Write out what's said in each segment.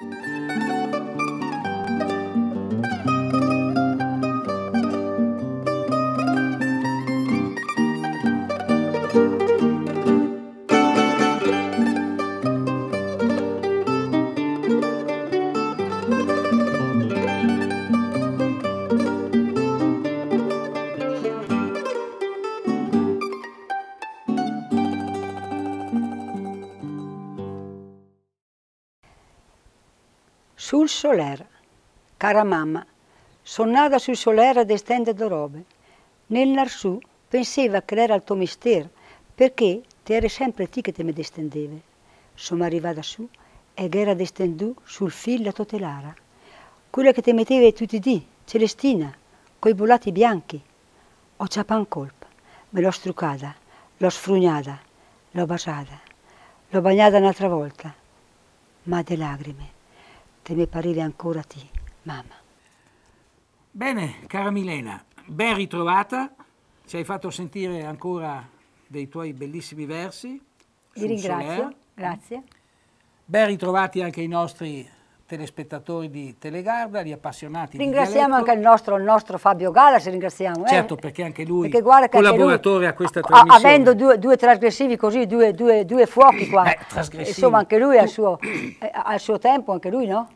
Thank you. Sul Soler, cara mamma, son nata sul Soler ad estende da robe. Nel Narsù pensava che era il tuo mistero, perché ti eri sempre ti che te mi distendeva. Sono arrivata su e era distendù sul fil la tutelara. Quella che te metteva tutti i dì, Celestina, coi bollati bianchi. Ho ciapan colpa, me l'ho struccata, l'ho sfrugnata, l'ho baciata, l'ho bagnata un'altra volta, ma de lacrime te ne parere ancora a mamma. Bene, cara Milena, ben ritrovata. Ci hai fatto sentire ancora dei tuoi bellissimi versi. Vi ringrazio, Soler. grazie. Ben ritrovati anche i nostri telespettatori di Telegarda, gli appassionati Ringraziamo anche il nostro, il nostro, Fabio Galas, ringraziamo. Eh. Certo, eh? perché anche lui è collaboratore lui, a questa trasmissione. avendo due, due trasgressivi così, due, due, due fuochi qua. Beh, Insomma, anche lui al suo, eh, al suo tempo, anche lui, no?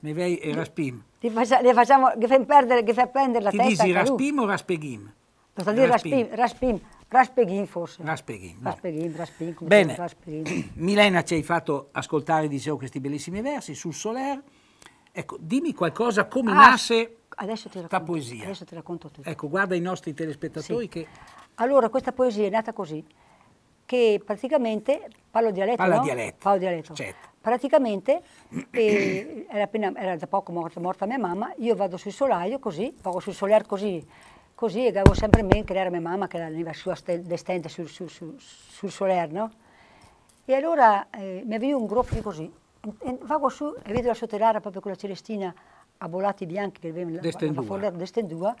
Nevei e eh, Raspim. Ti faccia, le facciamo, che fai perdere, che fa prendere la Ti testa. Ti dici Raspim o Raspeghim? Lo sta dire Raspim, Raspim. Raspeghin forse. Raspeghin. Raspeghin, Raspeghin. Bene, Raspeghin. Milena ci hai fatto ascoltare, dicevo, questi bellissimi versi sul Soler. Ecco, dimmi qualcosa come ah, nasce questa poesia. Adesso ti racconto tutto. Ecco, guarda i nostri telespettatori sì. che... Allora, questa poesia è nata così, che praticamente, parlo dialetto, Parla no? dialetto. Parlo dialetto. Certo. Praticamente, eh, era, appena, era, da poco morta, morta, mia mamma, io vado sul solaio così, vado sul soler così, Così e avevo sempre in mente che era mia mamma che aveva la sua destente sul, sul, sul, sul solerno. E allora eh, mi veniva un groppio così. E, vago su e vedo la sotterrara proprio con la celestina a volati bianchi che aveva la folla destendua,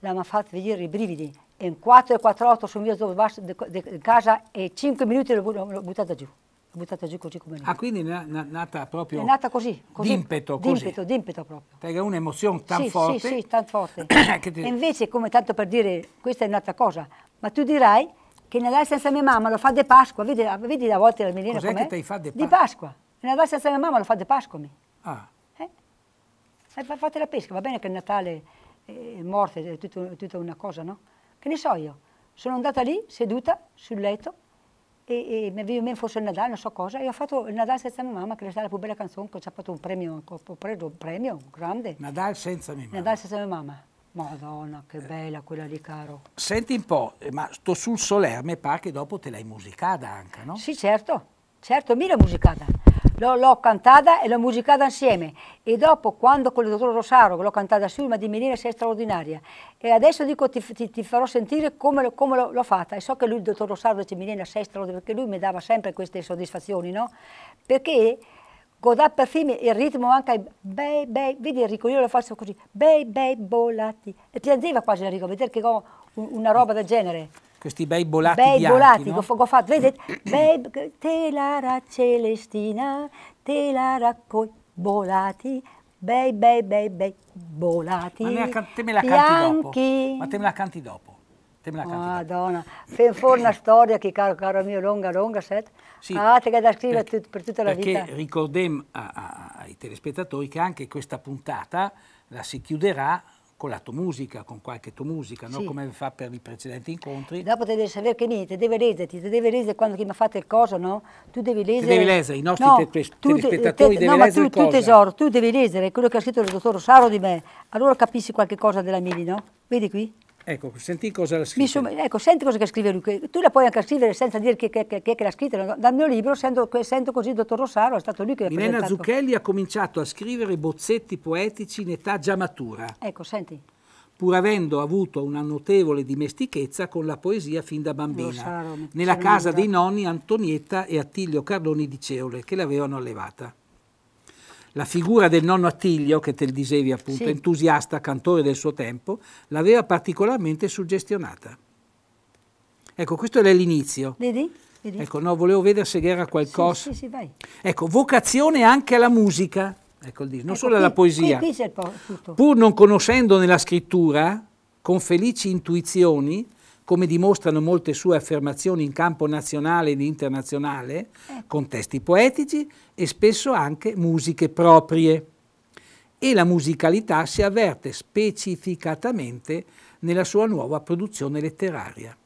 la mi ha fatto venire i brividi. E in 4 e 4-8 sono mio basso di casa e 5 minuti l'ho buttata giù buttata giù così come Ah, quindi è nata proprio... È nata così, così d'impeto, d'impeto, d'impeto proprio. Perché è un'emozione tan sì, forte... Sì, sì, tan forte. ti... E invece, come tanto per dire, questa è un'altra cosa, ma tu dirai che Nadal senza mia mamma lo fa di Pasqua, vedi, vedi la volta la menina com'è? Cos'è che te fa di Pasqua? Di Pasqua. Nadal senza mia mamma lo fa di Pasqua, mi. Ah. Eh? eh fate la pesca, va bene che il Natale eh, è morte, è tutta una cosa, no? Che ne so io? Sono andata lì, seduta, sul letto, e, e mi veniva in mente forse il Nadal, non so cosa, e ho fatto il Nadal senza mia mamma, che è stata la più bella canzone, che ci ha fatto un premio, ho preso un premio grande. Nadal senza mia mamma. Nadal senza mia mamma. Madonna, che eh. bella quella di Caro. Senti un po', eh, ma sto sul solerme, mi pare che dopo te l'hai musicata anche, no? Sì, certo, certo, mi l'ho musicata l'ho, cantata e l'ho musicata insieme e dopo quando con il dottor Rosaro l'ho cantata su ma di menina sei straordinaria e adesso dico ti, ti, ti farò sentire come, come l'ho, fatta e so che lui il dottor Rosaro dice menina sei straordinaria perché lui mi dava sempre queste soddisfazioni no? perché Godà per film il ritmo anche ai bei bei, vedi Enrico io lo faccio così, bei bei bolati e piangeva quasi Enrico a vedere che ho una roba del genere questi bei bolati bei bianchi. bolati no? che ho fatto, vedete? Babe, te la ra celestina, te la raccoi bolati, bei, bei, bei, bei bolati. Ma te me la canti dopo. Ma te me la canti dopo. Te me la canti una storia che caro, caro mio, lunga, lunga, set. Sì, ah, te che da scrivere per, per tutta la perché vita. Perché ricordiamo ai telespettatori che anche questa puntata la si chiuderà con la tua musica, con qualche tua musica, sì. no? come fa per i precedenti incontri. Dopo devi sapere che niente, devi leggerti, te devi leggere quando chi mi ha fatto il coso, no? Tu devi leggere... devi leggere, i nostri no, te, tu, telespettatori te, te, no, ma tu, tu, tesoro, tu devi leggere quello che ha scritto il dottor Saro di me, allora capisci qualche cosa della Mili, no? Vedi qui? Ecco, senti cosa ha scritto. Sono, ecco, senti cosa scrive lui. Tu la puoi anche scrivere senza dire chi, chi, chi, è che l'ha scritta. Dal mio libro sento, sento così il dottor Rossaro, è stato lui che... l'ha Milena presentato. Zucchelli ha cominciato a scrivere bozzetti poetici in età già matura. Ecco, senti. Pur avendo avuto una notevole dimestichezza con la poesia fin da bambina, Rossaro, nella casa dei nonni Antonietta e Attilio Carloni di Ceole, che l'avevano allevata. La figura del nonno Attilio, che te il dicevi appunto, sì. entusiasta, cantore del suo tempo, l'aveva particolarmente suggestionata. Ecco, questo è l'inizio. Vedi? Vedi? Ecco, no, volevo vedere se era qualcosa. Sì, sì, sì, ecco, vocazione anche alla musica. Ecco il disco, non ecco, solo qui, alla poesia. Qui, qui Pur non conoscendo nella scrittura, con felici intuizioni, come dimostrano molte sue affermazioni in campo nazionale ed internazionale, eh. con testi poetici e spesso anche musiche proprie. E la musicalità si avverte specificatamente nella sua nuova produzione letteraria.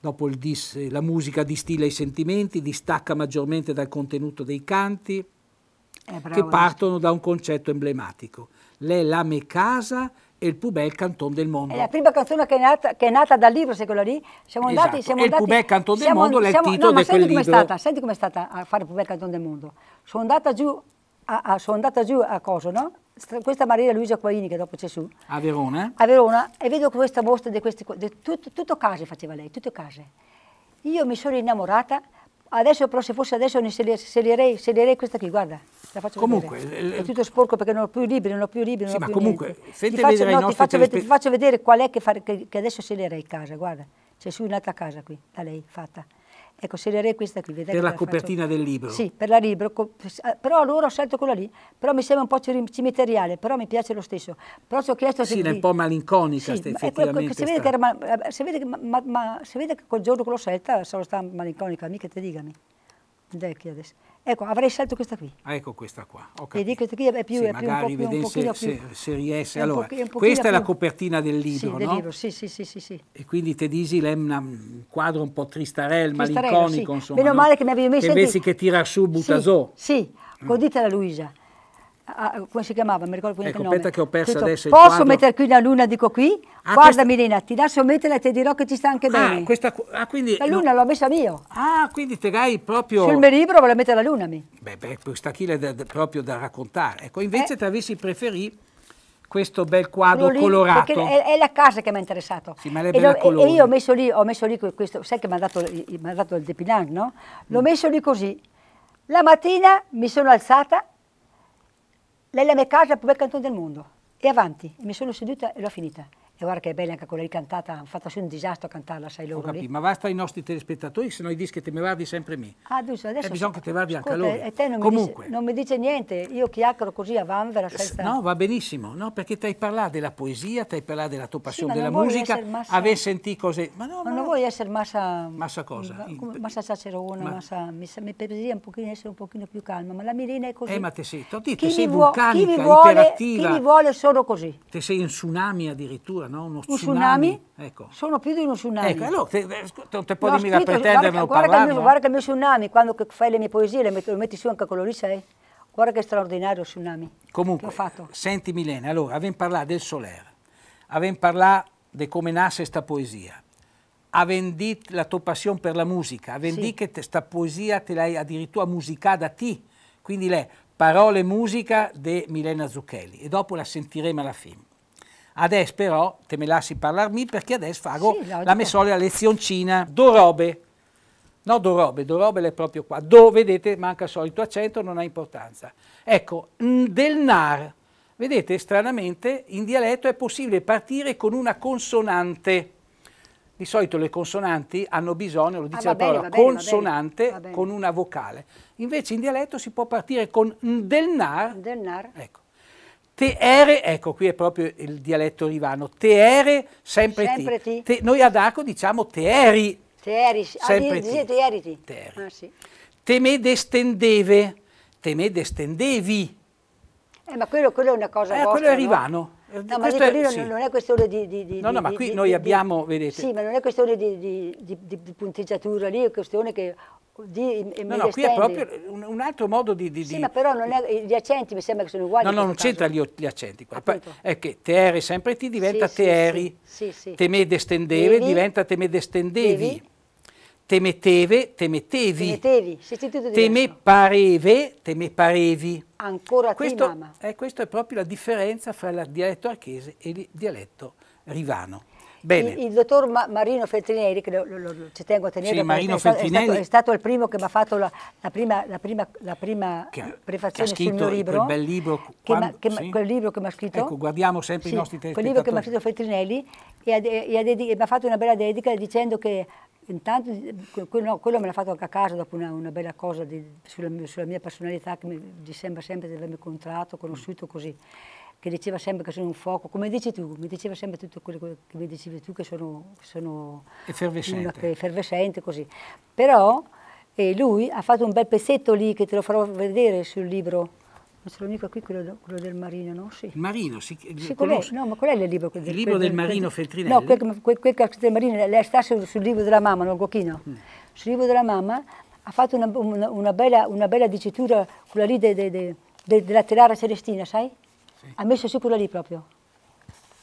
Dopo il dis, la musica distilla i sentimenti, distacca maggiormente dal contenuto dei canti, eh, che eh. partono da un concetto emblematico, l'è l'ame casa e il Pubè è canton del mondo. È la prima canzone che è nata, che è nata dal libro, se quella lì. Siamo esatto. andati, siamo e andati, il Pubè canton del mondo è il titolo no, di quel libro. Stata, senti com'è stata a fare il Pubè canton del mondo. Sono andata giù a, a, sono andata giù a Coso, no? questa Maria Luisa Quaini che dopo c'è su. A Verona? A Verona e vedo questa mostra di queste cose. tutto, tutto case faceva lei, tutto case. Io mi sono innamorata Adesso però se fosse adesso ne selierei, selierei questa qui, guarda. La faccio comunque, vedere. È tutto sporco perché non ho più libri, non ho più libri, non sì, ho ma più comunque, niente. ti, faccio, no, ti, faccio vedere, ti faccio vedere qual è che, fare, che, che adesso seglierei casa, guarda. C'è su un'altra casa qui, da lei, fatta. Ecco, e consiglierei questa qui. Vedete per la, copertina faccio? del libro? Sì, per la libro, ah, però allora ho scelto quella lì, però mi sembra un po' cimiteriale, però mi piace lo stesso. Però ci ho chiesto se... Sì, è un po' malinconica, sì, effettivamente. Si vede, che era, ma, eh, vede che, quel giorno che l'ho scelta sono stata malinconica, mica te digami. Vecchia adesso. Ecco, avrei scelto questa qui. Ah, ecco questa qua. Vedi, questa qui è più, sì, è più magari un po' più, se, più, se, se riesce. È allora, questa è la copertina del libro, sì, del libro, sì, sì, sì, sì, E quindi Tedisi è un quadro un po' tristarel, malinconico, sì. insomma. Meno male che mi avevi messo... Che invece che tirar su Buttasò. Sì, sì. Mm. Lo dite alla Luisa. Ah, ah, come si chiamava? Mi ricordo ecco, aspetta che ho perso Sento, adesso Posso quadro... mettere qui la luna, dico qui? Ah, Guardami questa... Lina, ti lascio metterla e ti dirò che ci sta anche ah, bene. Ah, questa... ah, quindi... La luna no... l'ho messa io. Ah, quindi te l'hai proprio... Sul mio libro volevo mettere la luna mi. Beh, beh, questa chi è proprio da raccontare. Ecco, invece eh. te avessi preferì questo bel quadro lì, colorato. È, è, la casa che mi ha interessato. Sì, ma è bella e, e io ho messo lì, ho messo lì questo, sai che mi ha dato, dato, il Depilan, no? L'ho mm. messo lì così. La mattina mi sono alzata lei è la mia casa, il più bel cantone del mondo. E avanti, e mi sono seduta e l'ho finita. E guarda che bella anche quella lì cantata, hanno fatto un disastro a cantarla, sai loro. Capì, ma basta ai nostri telespettatori, se no i dischi te me guardi sempre me. Ah, giusto, adesso. E eh, bisogna so, che te guardi anche loro. E te non, Comunque. Mi dice, non mi dice niente, io chiacchiero così a vanvera senza. No, va benissimo, no? Perché te hai parlato della poesia, te hai parlato della tua passione sì, della musica, massa... aver sentito cose. Ma no, ma non vuoi essere massa. Massa cosa? Come, massa sacerona, ma... massa. Mi, mi un pochino essere un pochino più calma, ma la mirina è così. Eh, ma te sei, te sei vulcanica, vuole, Chi mi vuole solo così. Te sei in tsunami addirittura no? uno, uno tsunami. tsunami? Ecco. Sono più di uno tsunami. Ecco, allora, te, te, te puoi no, mica pretendermi guarda, guarda, che guarda che il mio tsunami, quando fai le mie poesie, le metti, lo metti su anche quello lì, sai? Guarda che straordinario tsunami Comunque, che ho fatto. senti Milena, allora, avem parlato del Soler, avem parlato di come nasce questa poesia, avem detto la tua passione per la musica, avem sì. che questa poesia te l'hai addirittura musicata a te, quindi le parole e musica di Milena Zucchelli e dopo la sentiremo alla fine. Adesso però, te me lasci parlarmi perché adesso fago sì, la mesolia lezioncina. Do robe. No, do robe, do robe è proprio qua. Do, vedete, manca il solito accento, non ha importanza. Ecco, del nar. Vedete, stranamente, in dialetto è possibile partire con una consonante. Di solito le consonanti hanno bisogno, lo dice ah, la parola, bene, consonante con una vocale. Invece in dialetto si può partire con del nar. Del nar. Ecco. Teere, ecco qui è proprio il dialetto rivano, teere sempre, sempre ti. Te, noi ad Aco diciamo teeri. Teeri, ah, sempre ah, dice teeriti. Teeri. Ah, sì. Temed estendeve, temed estendevi. Eh, ma quello, quello è una cosa eh, vostra, Quello è rivano. No? Eh, no, ma dico, è, sì. non, è questione di, di, di... no, no, ma qui noi abbiamo, vedete... Sì, ma non è questione di, punteggiatura, lì è questione che... Di, no, no, qui è proprio un, un altro modo di, Sì, ma però è, gli accenti mi sembra che sono uguali. No, no, non c'entra gli, gli, accenti qua. Poi, è che teeri sempre ti diventa sì, teeri, sì, temede stendere diventa temede stendevi temeteve, temetevi, temetevi, temepareve, temeparevi. Ancora questo, te, mamma. Eh, questa è proprio la differenza fra il dialetto archese e il dialetto rivano. Bene. Il, il dottor Ma Marino Feltrinelli, che lo, lo, lo, ci tengo a tenere, sì, Marino è, Feltrinelli, stato, è, stato, è stato il primo che mi ha fatto la, la prima, la prima, la prima che, prefazione che sul mio libro. Quel bel libro, che ma, che, sì. quel libro che mi ha scritto. Ecco, guardiamo sempre sì, i nostri telespettatori. Quel libro che mi ha scritto Feltrinelli e, e, e mi ha fatto una bella dedica dicendo che intanto no, quello me l'ha fatto anche a casa dopo una, una bella cosa di, sulla, sulla, mia personalità che mi sembra sempre di avermi incontrato, conosciuto così, che diceva sempre che sono un fuoco, come dici tu, mi diceva sempre tutto quello che mi dicevi tu che sono, sono effervescente. Una, effervescente così. Però eh, lui ha fatto un bel pezzetto lì che te lo farò vedere sul libro ma ce lo dico qui quello, quello, del Marino, no? Sì. Marino, si sì, conosce. No, ma qual è il libro? Quel, il libro quel, del Marino quel, Feltrinelli? No, quel, quel, quel del Marino, lei sta sul, sul, libro della mamma, non Giochino. Mm. Sul libro della mamma ha fatto una, una, una, bella, una bella, dicitura, quella lì de, de, de, della Terara Celestina, sai? Sì. Ha messo su quella lì proprio.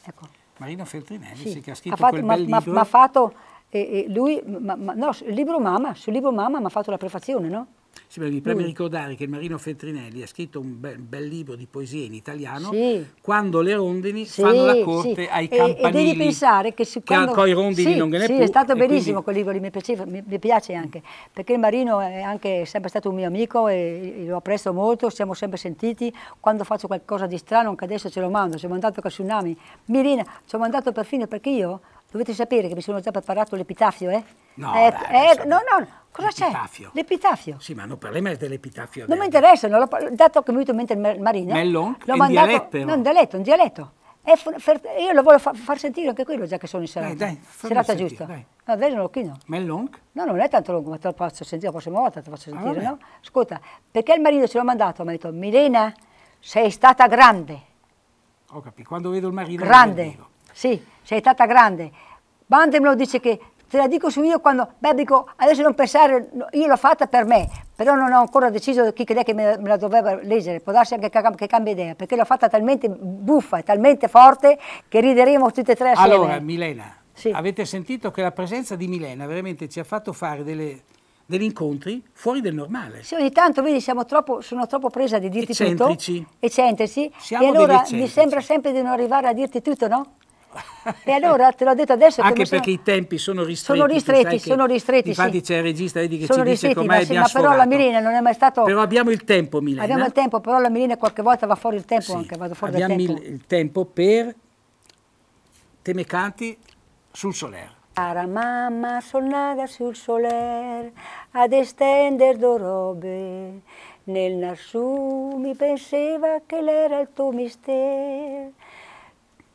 Ecco. Marino Feltrinelli, sì. sì che ha scritto ha fatto, quel ma, bel ma, libro. Ma, ha fatto, eh, eh, lui, ma, no, sul libro mamma, sul libro mamma mi ha fatto la prefazione, no? Sì, mi preme ricordare mm. che Marino Feltrinelli ha scritto un bel, bel libro di poesie in italiano sì. quando le rondini sì, fanno la corte ai campanili. E, e devi pensare che su quando... Con i rondini non ne Sì, pu, è stato bellissimo quindi... quel libro, mi, piaceva, mi, mi, piace anche, perché Marino è anche sempre stato un mio amico e lo apprezzo molto, siamo sempre sentiti. Quando faccio qualcosa di strano, anche adesso ce lo mando, ci ho mandato con Tsunami. Mirina, ci ho mandato perfino perché io Dovete sapere che mi sono già preparato l'epitafio, eh? No, eh, beh, eh, no, no, cosa c'è? L'epitafio. L'epitafio. Sì, ma non parliamo dell'epitafio. Non mi interessa, non dato che mi è venuto in mente il Marino. Mellon? L'ho mandato. Dialetto, no, un dialetto, un dialetto. io lo voglio fa far sentire anche quello, già che sono in serata. Dai, dai, serata sentire, giusta. Dai. No, adesso non lo chino. Mellon? No, non è tanto lungo, ma te lo faccio sentire la prossima volta, te lo faccio ah, sentire, ah, no? Ascolta, perché il marito ce l'ha mandato? Mi ha detto, Milena, sei stata grande. Ho capito, quando vedo il marito... Grande. Sì, sei stata grande. Bante me lo dice che te la dico su io quando, beh dico, adesso non pensare, io l'ho fatta per me, però non ho ancora deciso chi è che me, la doveva leggere, può darsi anche che, cambia idea, perché l'ho fatta talmente buffa e talmente forte che rideremo tutte e tre assieme. Allora, Milena, sì. avete sentito che la presenza di Milena veramente ci ha fatto fare delle, degli incontri fuori del normale. Sì, ogni tanto vedi, siamo troppo, sono troppo presa di dirti eccentrici. tutto. Eccentrici. Eccentrici. E allora mi sembra sempre di non arrivare a dirti tutto, no? E allora te l'ho detto adesso. Anche perché sono... i tempi sono ristretti. Sono ristretti, sono ristretti. Infatti sì. c'è il regista vedi, che sono ci dice com'è abbiamo sì, Però la Milena non è mai stato... Però abbiamo il tempo Milena. Abbiamo il tempo, però la Milena qualche volta va fuori il tempo sì. anche, vado fuori abbiamo tempo. Abbiamo il tempo per Temecanti sul Soler. Cara mamma sonnada sul Soler ad estender do robe nel nasù mi pensava che l'era il tuo mistero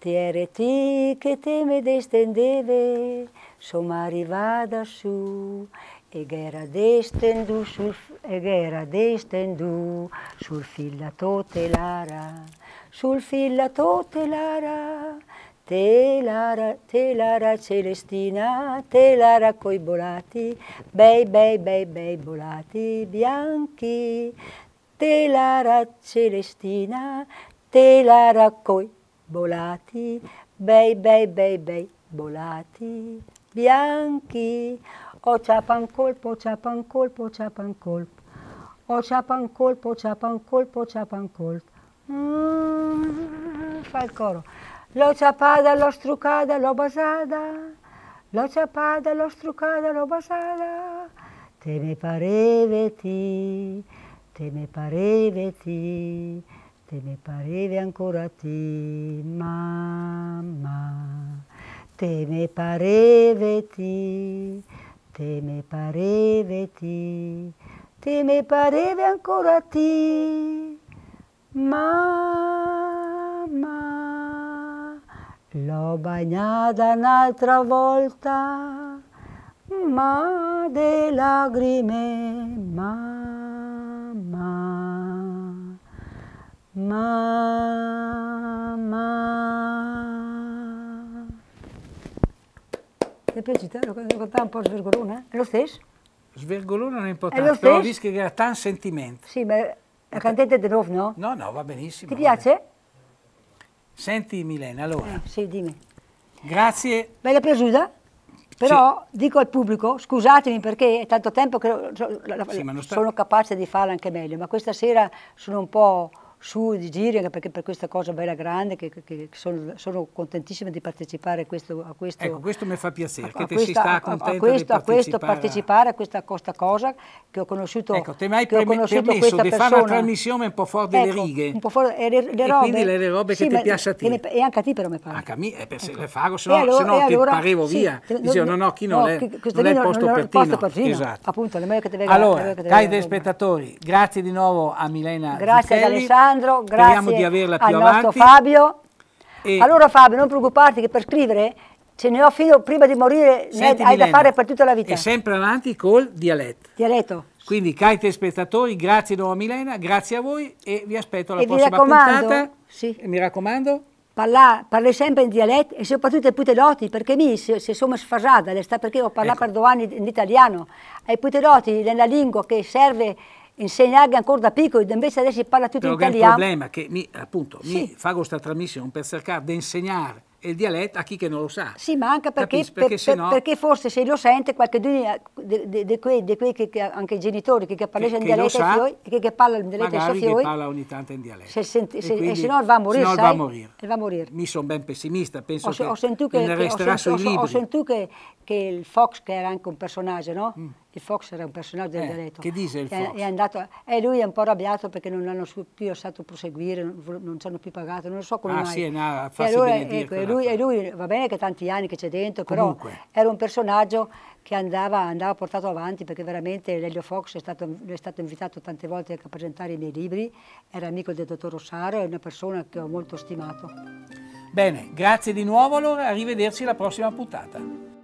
Cantiere ti che te me destendeve, somma arrivada su, e era destendu sul, e destendu sul filla tutelara, sul filla tutelara, telara, telara celestina, telara coi bolati, bei, bei, bei, bei bolati bianchi, telara celestina, telara coi Volati, bei, bei, bei, bei, volati, bianchi. O ciapan colpo, ciapan colpo, ciapan colpo. O ciapan colpo, ciapan colpo, ciapan colpo. Mm, fa il coro. L'ho ciapada, l'ho struccata, l'ho basata. L'ho ciapada, l'ho struccata, l'ho basata. Te ne pareveti, te ne pareveti che mi parevi ancora ti, mamma, te me pareve ti, te me pareve ti, te me pareve ancora ti, mamma, l'ho bagnata un'altra volta, ma de lagrime, mamma. Mamma. Ti è piaciuta? Lo cantava un po' svergolona? È lo stesso? Svergolona non è importante, è però visto che era tan sentimento. Sì, ma la cantante di nuovo, no? No, no, va benissimo. Ti piace? Bene. Senti Milena, allora. Eh, sì, dimmi. Grazie. Bella piaciuta? Però sì. dico al pubblico, scusatemi perché è tanto tempo che sì, sono capace di farla anche meglio, ma questa sera sono un po' su di giri, perché per questa cosa bella grande, che, che sono, sono, contentissima di partecipare questo, a questo. Ecco, questo mi fa piacere, a, a che questa, a, a, questo, a questo partecipare a questa, questa, cosa che ho conosciuto. Ecco, che ho conosciuto permesso di fare una trasmissione un po' fuori delle ecco, righe. Un po' fuori, e, le, le robe, quindi le, le robe sì, che ti piacciono a te. E anche a te però mi pare. Anche a me, eh, se ecco. le fago, se no, allora, allora, ti parevo sì, via. Dicevo, no, no, chi non, no, è, non è il posto per te. Esatto. Appunto, le meglio che ti venga. Allora, cari telespettatori, grazie di nuovo a Milena Grazie ad Alessandro Alessandro, grazie al nostro Fabio. E allora Fabio, non preoccuparti che per scrivere ce ne ho fino prima di morire, Senti, hai Milena, da fare per tutta la vita. E sempre avanti col dialetto. Dialetto. Quindi cari telespettatori, grazie nuova Milena, grazie a voi e vi aspetto alla e prossima puntata. Sì. E mi raccomando. Parla, parli sempre in dialetto e soprattutto ai putelotti, perché mi se, se sono sfasata, perché ho parlato ecco. per due anni in italiano, ai putelotti nella lingua che serve insegnare ancora da piccolo, invece adesso si parla tutto Però italiano. Però il problema è che mi, appunto, sì. mi fa questa trasmissione per cercare di insegnare il dialetto a chi che non lo sa. Sì, ma anche perché, Capis? perché, per, per, perché forse se lo sente qualche di, quei, di quei che, che, anche i genitori che, che parlano in dialetto sa, fioi, che, che parla in dialetto magari fioi, che parla ogni tanto in dialetto. Se senti, se, e, quindi, se no va a morire, se va a morire. Va a morire. Mi sono ben pessimista, penso ho, che, ho sentito che, ne resterà ho sentito, sui ho, libri. Ho sentito che, che il Fox, che era anche un personaggio, no? Mm il Fox era un personaggio del eh, dialetto. Che dice il Fox? È, è andato, e lui è un po' arrabbiato perché non hanno più osato proseguire, non, non, ci hanno più pagato, non so come ah, mai. Sì, no, e, allora, ecco, e, lui, e lui, va bene che tanti anni che c'è dentro, Comunque. però era un personaggio che andava, andava, portato avanti perché veramente Lelio Fox è stato, è stato, invitato tante volte a presentare i miei libri, era amico del dottor Rossaro, è una persona che ho molto stimato. Bene, grazie di nuovo allora, arrivederci alla prossima puntata.